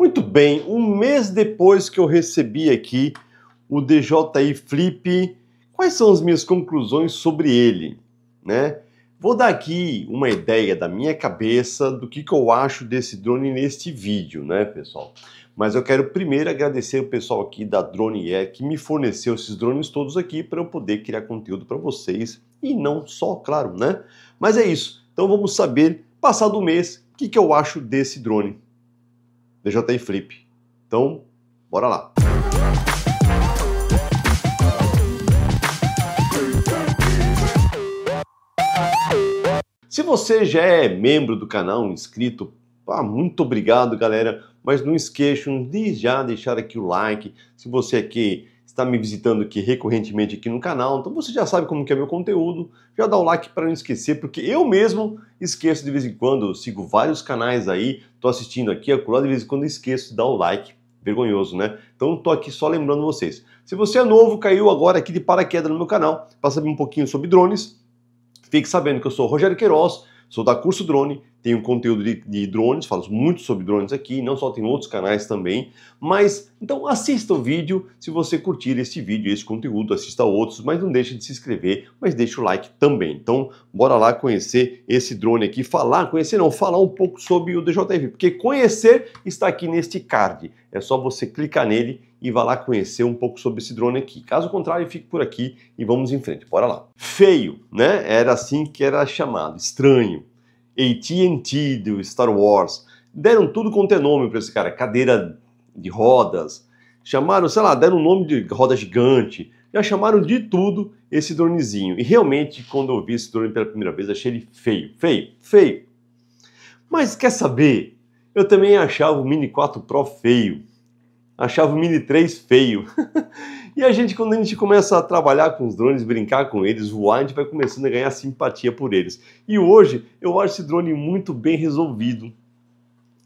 Muito bem, um mês depois que eu recebi aqui o DJI Flip, quais são as minhas conclusões sobre ele, né? Vou dar aqui uma ideia da minha cabeça do que, que eu acho desse drone neste vídeo, né, pessoal? Mas eu quero primeiro agradecer o pessoal aqui da Drone Air que me forneceu esses drones todos aqui para eu poder criar conteúdo para vocês e não só, claro, né? Mas é isso. Então vamos saber, passado o mês, o que, que eu acho desse drone e Flip. Então, bora lá! Se você já é membro do canal, inscrito, ah, muito obrigado, galera. Mas não esqueçam de já deixar aqui o like. Se você aqui está me visitando aqui recorrentemente aqui no canal, então você já sabe como que é meu conteúdo, já dá o like para não esquecer, porque eu mesmo esqueço de vez em quando, eu sigo vários canais aí, estou assistindo aqui, acolá, de vez em quando esqueço de dar o like, vergonhoso, né? Então estou aqui só lembrando vocês. Se você é novo, caiu agora aqui de paraquedas no meu canal, para saber um pouquinho sobre drones, fique sabendo que eu sou Rogério Queiroz, sou da Curso Drone, tem um conteúdo de, de, drones, falo muito sobre drones aqui, não só tem outros canais também, mas então assista o vídeo, se você curtir esse vídeo, esse conteúdo, assista outros, mas não deixe de se inscrever, mas deixa o like também. Então, bora lá conhecer esse drone aqui, falar, conhecer não, falar um pouco sobre o DJV, porque conhecer está aqui neste card. É só você clicar nele e vá lá conhecer um pouco sobre esse drone aqui. Caso contrário, fique por aqui e vamos em frente. Bora lá. Feio, né? Era assim que era chamado, estranho AT&T do Star Wars. Deram tudo quanto é nome para esse cara, cadeira de rodas. Chamaram, sei lá, deram o nome de roda gigante. Já chamaram de tudo esse dronezinho. E realmente, quando eu vi esse drone pela primeira vez, achei ele feio, feio, feio. Mas quer saber? Eu também achava o Mini 4 Pro feio. Achava o Mini 3 feio. E a gente, quando a gente começa a trabalhar com os drones, brincar com eles, voar, a gente vai começando a ganhar simpatia por eles. E hoje eu acho esse drone muito bem resolvido.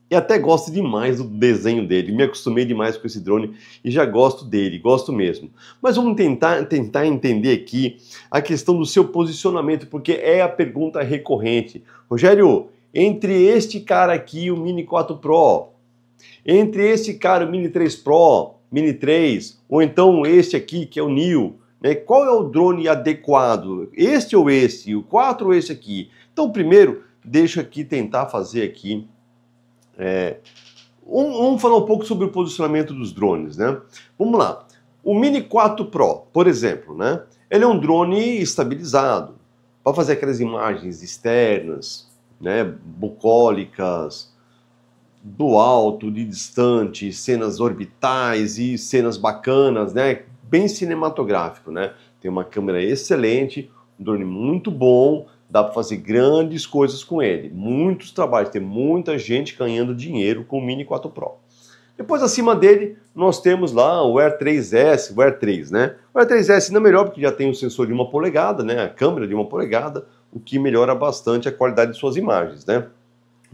E até gosto demais do desenho dele, me acostumei demais com esse drone e já gosto dele, gosto mesmo. Mas vamos tentar, tentar entender aqui a questão do seu posicionamento, porque é a pergunta recorrente. Rogério, entre este cara aqui, o Mini 4 Pro, entre este cara, o Mini 3 Pro, Mini 3, ou então este aqui, que é o New. Né? Qual é o drone adequado? Este ou esse? O 4 ou esse aqui? Então, primeiro, deixa aqui tentar fazer aqui. É, um, vamos falar um pouco sobre o posicionamento dos drones, né? Vamos lá. O Mini 4 Pro, por exemplo, né? Ele é um drone estabilizado para fazer aquelas imagens externas, né? Bucólicas, do alto, de distante, cenas orbitais e cenas bacanas, né? Bem cinematográfico, né? Tem uma câmera excelente, um drone muito bom, dá para fazer grandes coisas com ele. Muitos trabalhos, tem muita gente ganhando dinheiro com o Mini 4 Pro. Depois, acima dele, nós temos lá o Air 3S, o Air 3, né? O Air 3S ainda é melhor porque já tem o sensor de uma polegada, né? A câmera de uma polegada, o que melhora bastante a qualidade de suas imagens, né?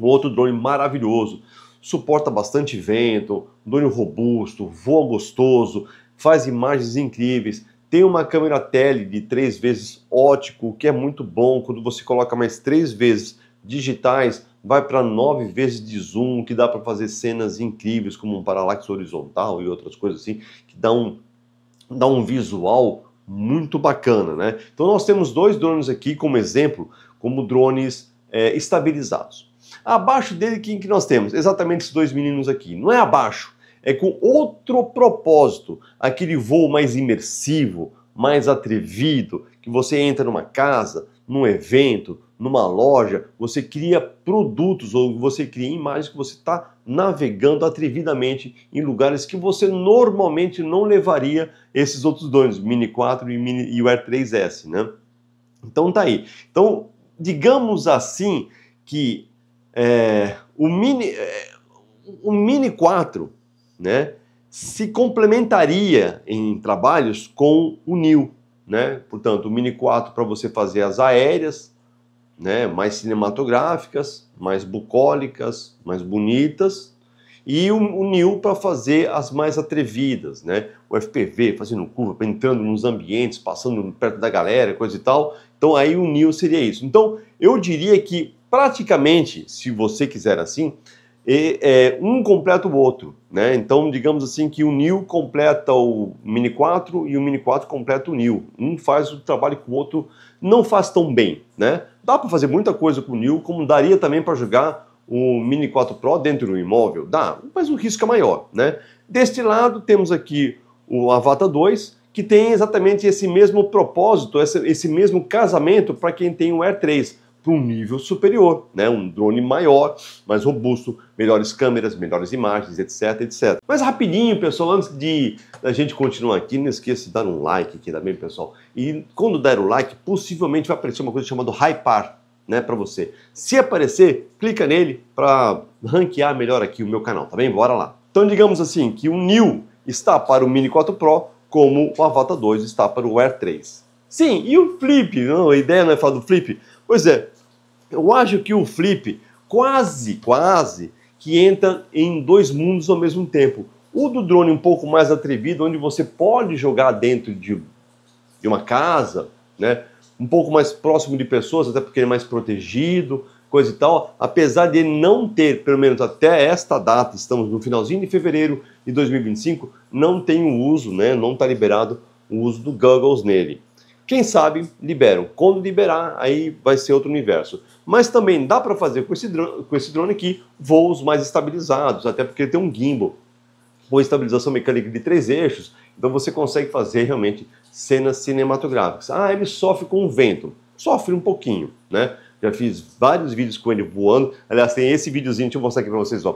Um outro drone maravilhoso. Suporta bastante vento, um drone robusto, voa gostoso, faz imagens incríveis. Tem uma câmera tele de três vezes ótico, que é muito bom quando você coloca mais três vezes digitais, vai para nove vezes de zoom, que dá para fazer cenas incríveis como um paralaxe horizontal e outras coisas assim, que dá um dá um visual muito bacana, né? Então nós temos dois drones aqui como exemplo, como drones é, estabilizados. Abaixo dele, quem que nós temos? Exatamente esses dois meninos aqui. Não é abaixo, é com outro propósito, aquele voo mais imersivo, mais atrevido, que você entra numa casa, num evento, numa loja, você cria produtos ou você cria imagens que você está navegando atrevidamente em lugares que você normalmente não levaria esses outros dois, Mini 4 e, Mini, e o Air 3S, né? Então tá aí. Então, digamos assim que é, o Mini, é, o Mini 4, né, se complementaria em trabalhos com o New, né? Portanto, o Mini 4 para você fazer as aéreas, né, mais cinematográficas, mais bucólicas, mais bonitas, e o, o New para fazer as mais atrevidas, né? O FPV fazendo curva, entrando nos ambientes, passando perto da galera, coisa e tal. Então aí o New seria isso. Então eu diria que praticamente, se você quiser assim, é, é, um completa o outro. Né? Então, digamos assim que o NIL completa o Mini 4 e o Mini 4 completa o NIL. Um faz o trabalho que o outro não faz tão bem. Né? Dá para fazer muita coisa com o NIL, como daria também para jogar o Mini 4 Pro dentro do imóvel? Dá, mas o risco é maior. Né? Deste lado, temos aqui o Avata 2, que tem exatamente esse mesmo propósito, esse, esse mesmo casamento para quem tem o Air 3 para um nível superior, né? um drone maior, mais robusto, melhores câmeras, melhores imagens, etc, etc. Mas rapidinho, pessoal, antes de a gente continuar aqui, não esqueça de dar um like aqui também, pessoal. E quando der o like, possivelmente vai aparecer uma coisa chamada Hypar, né, para você. Se aparecer, clica nele para ranquear melhor aqui o meu canal, tá bem? Bora lá. Então, digamos assim, que o New está para o Mini 4 Pro, como o Avata 2 está para o Air 3. Sim, e o Flip? Não, a ideia não é falar do Flip, Pois é, eu acho que o Flip quase, quase que entra em dois mundos ao mesmo tempo. O do drone um pouco mais atrevido, onde você pode jogar dentro de, de uma casa, né? um pouco mais próximo de pessoas, até porque ele é mais protegido, coisa e tal, apesar de ele não ter, pelo menos até esta data, estamos no finalzinho de fevereiro de 2025, não tem o uso, né? não está liberado o uso do goggles nele. Quem sabe liberam. Quando liberar, aí vai ser outro universo. Mas também dá para fazer com esse, drone, com esse drone aqui voos mais estabilizados, até porque ele tem um gimbal com estabilização mecânica de três eixos, então você consegue fazer realmente cenas cinematográficas. Ah, ele sofre com o vento. Sofre um pouquinho, né? Já fiz vários vídeos com ele voando. Aliás, tem esse videozinho, deixa eu mostrar aqui para vocês, ó.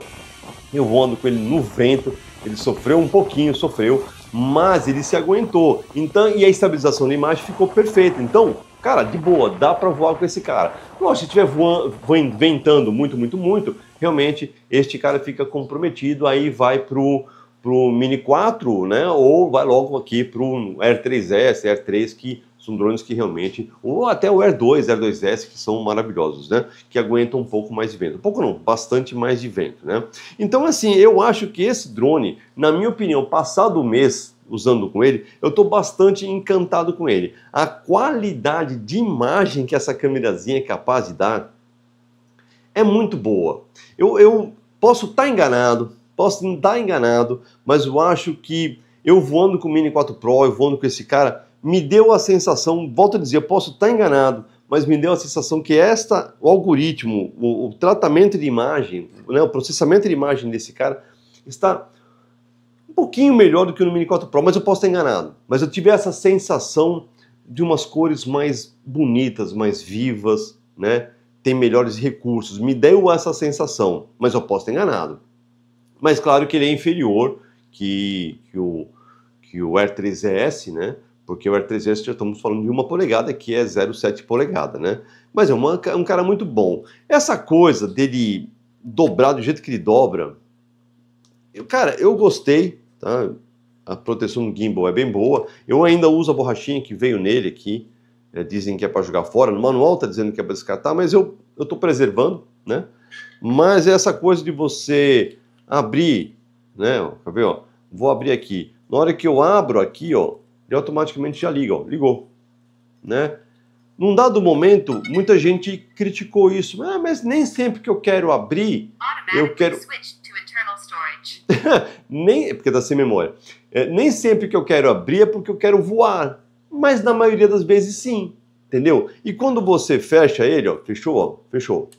Eu voando com ele no vento, ele sofreu um pouquinho, sofreu, mas ele se aguentou. Então, e a estabilização de imagem ficou perfeita. Então, cara, de boa, dá para voar com esse cara. Lógico, se estiver voando, ventando muito, muito, muito, realmente este cara fica comprometido, aí vai pro pro Mini 4, né? Ou vai logo aqui pro r 3S, r 3 que são drones que realmente, ou até o Air 2, Air 2S, que são maravilhosos, né? Que aguentam um pouco mais de vento. Um pouco não, bastante mais de vento, né? Então, assim, eu acho que esse drone, na minha opinião, passado o mês usando com ele, eu estou bastante encantado com ele. A qualidade de imagem que essa câmerazinha é capaz de dar é muito boa. Eu, eu posso estar tá enganado, posso não estar tá enganado, mas eu acho que eu voando com o Mini 4 Pro, eu voando com esse cara, me deu a sensação, volto a dizer, eu posso estar enganado, mas me deu a sensação que esta, o algoritmo, o, o tratamento de imagem, né, o processamento de imagem desse cara está um pouquinho melhor do que no Mini 4 Pro, mas eu posso estar enganado. Mas eu tive essa sensação de umas cores mais bonitas, mais vivas, né? Tem melhores recursos. Me deu essa sensação, mas eu posso estar enganado. Mas claro que ele é inferior que, que o que o R3ES, né? porque o r 300 já estamos falando de uma polegada, que é 0,7 polegada, né? Mas é uma, um cara muito bom. Essa coisa dele dobrar do jeito que ele dobra, eu, cara, eu gostei, tá? A proteção do gimbal é bem boa. Eu ainda uso a borrachinha que veio nele aqui. É, dizem que é para jogar fora. No manual tá dizendo que é para descartar, mas eu estou preservando, né? Mas é essa coisa de você abrir, né? Quer ver, ó? Vou abrir aqui. Na hora que eu abro aqui, ó, ele automaticamente já liga, ó, ligou, né? Num dado momento, muita gente criticou isso. Ah, mas nem sempre que eu quero abrir, eu quero. nem é porque está sem memória. É, nem sempre que eu quero abrir é porque eu quero voar, mas na maioria das vezes sim, entendeu? E quando você fecha ele, ó, fechou, ó, fechou.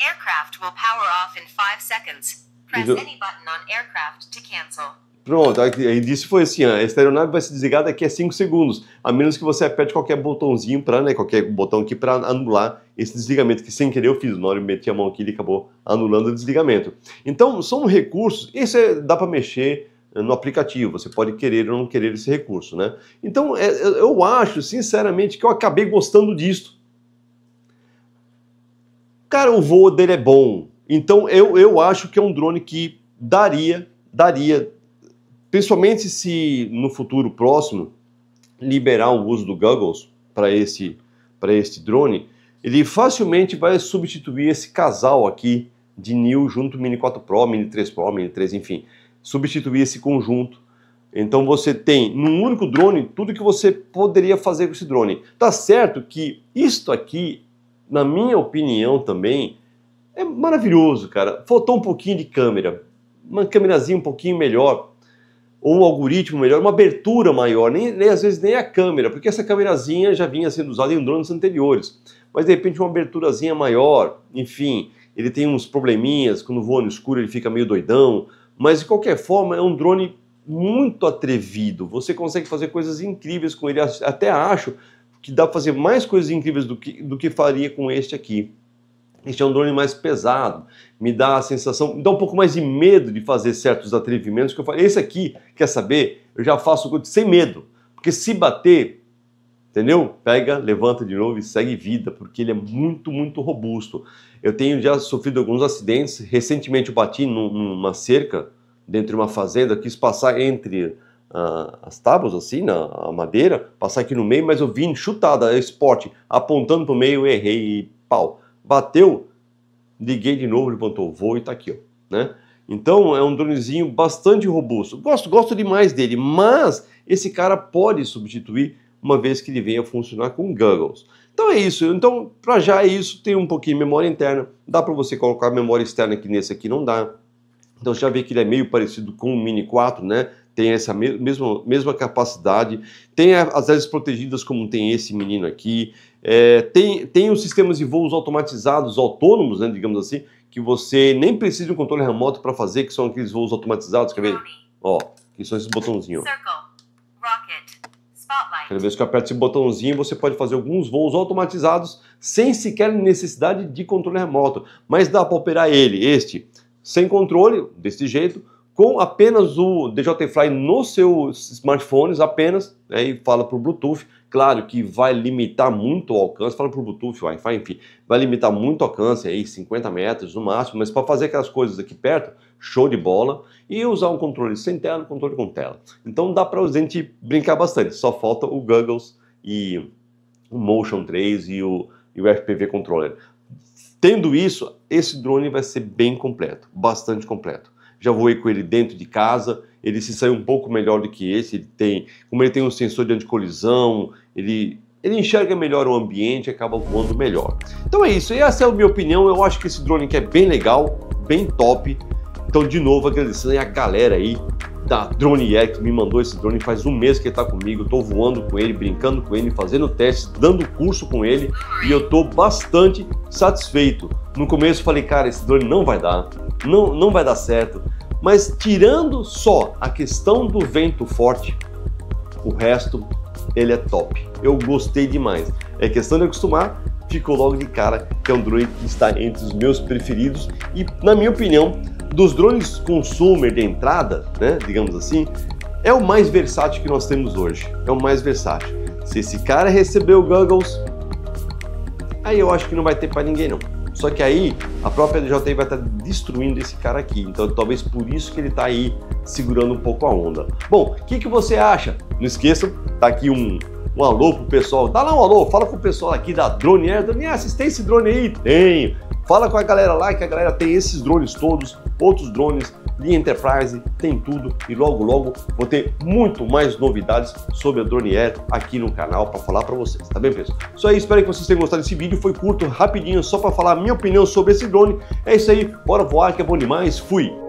Aircraft will power off in 5 seconds. Press any button on aircraft to cancel. Pronto, aí disse foi assim, a estereonave vai se desligar daqui a 5 segundos, a menos que você aperte qualquer botãozinho para, né, qualquer botão aqui para anular esse desligamento, que sem querer eu fiz, na hora eu meti a mão aqui ele acabou anulando o desligamento. Então, são recursos, isso é, dá para mexer no aplicativo, você pode querer ou não querer esse recurso, né? Então, é, é eu acho, sinceramente, que eu acabei gostando disso. Cara, o voo dele é bom, então eu, eu acho que é um drone que daria, daria Principalmente se no futuro próximo liberar o uso do goggles para esse, para este drone, ele facilmente vai substituir esse casal aqui de New junto Mini 4 Pro, Mini 3 Pro, Mini 3, enfim, substituir esse conjunto. Então você tem num único drone tudo que você poderia fazer com esse drone. Tá certo que isto aqui, na minha opinião também, é maravilhoso, cara. Faltou um pouquinho de câmera, uma câmerazinha um pouquinho melhor ou um algoritmo melhor, uma abertura maior, nem, nem, às vezes nem a câmera, porque essa câmerazinha já vinha sendo usada em drones anteriores. Mas de repente uma aberturazinha maior, enfim, ele tem uns probleminhas, quando voa no escuro ele fica meio doidão, mas de qualquer forma é um drone muito atrevido. Você consegue fazer coisas incríveis com ele, até acho que dá para fazer mais coisas incríveis do que, do que faria com este aqui. Este é um drone mais pesado, me dá a sensação, me dá um pouco mais de medo de fazer certos atrevimentos que eu falei. Esse aqui, quer saber? Eu já faço sem medo, porque se bater, entendeu? Pega, levanta de novo e segue vida, porque ele é muito, muito robusto. Eu tenho já sofrido alguns acidentes. Recentemente eu bati numa cerca dentro de uma fazenda, quis passar entre uh, as tábuas, assim, na a madeira, passar aqui no meio, mas eu vim chutada, é esporte, apontando para o meio, errei e pau bateu, liguei de novo, levantou voo e está aqui, ó, né? Então é um dronezinho bastante robusto. Gosto, gosto demais dele, mas esse cara pode substituir uma vez que ele venha funcionar com goggles. Então é isso. Então, para já é isso. Tem um pouquinho de memória interna. Dá para você colocar memória externa que nesse aqui não dá. Então já vê que ele é meio parecido com o Mini 4, né? tem essa mesma, mesma capacidade, tem as áreas protegidas como tem esse menino aqui, é, tem, tem os sistemas de voos automatizados, autônomos, né, digamos assim, que você nem precisa de um controle remoto para fazer, que são aqueles voos automatizados, quer ver? Ó, que são esses botãozinhos. Cada vez que eu aperto esse botãozinho, você pode fazer alguns voos automatizados sem sequer necessidade de controle remoto. Mas dá para operar ele, este, sem controle, desse jeito, com apenas o DJFly nos seus smartphones, apenas, né, e fala por Bluetooth. Claro que vai limitar muito o alcance, fala por Bluetooth, Wi-Fi, enfim, vai limitar muito o alcance, aí 50 metros no máximo, mas para fazer aquelas coisas aqui perto, show de bola, e usar um controle sem tela, um controle com tela. Então dá para a gente brincar bastante, só falta o Goggles e o Motion 3 e o, e o FPV Controller. Tendo isso, esse drone vai ser bem completo, bastante completo já voei com ele dentro de casa, ele se saiu um pouco melhor do que esse, ele tem, como ele tem um sensor de anticolisão, ele ele enxerga melhor o ambiente e acaba voando melhor. Então é isso, essa é a minha opinião, eu acho que esse drone aqui é bem legal, bem top. Então de novo agradecendo a galera aí da Drone Air que me mandou esse drone faz um mês que ele está comigo, Estou voando com ele, brincando com ele, fazendo testes, dando curso com ele e eu estou bastante satisfeito. No começo falei, cara, esse drone não vai dar, não, não vai dar certo. Mas tirando só a questão do vento forte, o resto ele é top. Eu gostei demais. É questão de acostumar, ficou logo de cara que é um drone que está entre os meus preferidos e, na minha opinião, dos drones consumer de entrada, né, digamos assim, é o mais versátil que nós temos hoje. É o mais versátil. Se esse cara receber o goggles, aí eu acho que não vai ter para ninguém não. Só que aí a própria LJI vai estar tá destruindo esse cara aqui. Então talvez por isso que ele está aí segurando um pouco a onda. Bom, o que, que você acha? Não esqueça, tá aqui um, um alô pro pessoal. Dá lá um alô, fala com o pessoal aqui da Drone Air. Drone Air, esse drone aí? Tenho. Fala com a galera lá que a galera tem esses drones todos, outros drones de Enterprise, tem tudo e logo logo vou ter muito mais novidades sobre a Drone Air aqui no canal para falar para vocês, tá bem pessoal? Isso aí, espero que vocês tenham gostado desse vídeo, foi curto, rapidinho, só para falar a minha opinião sobre esse drone. É isso aí, bora voar que é bom demais, fui!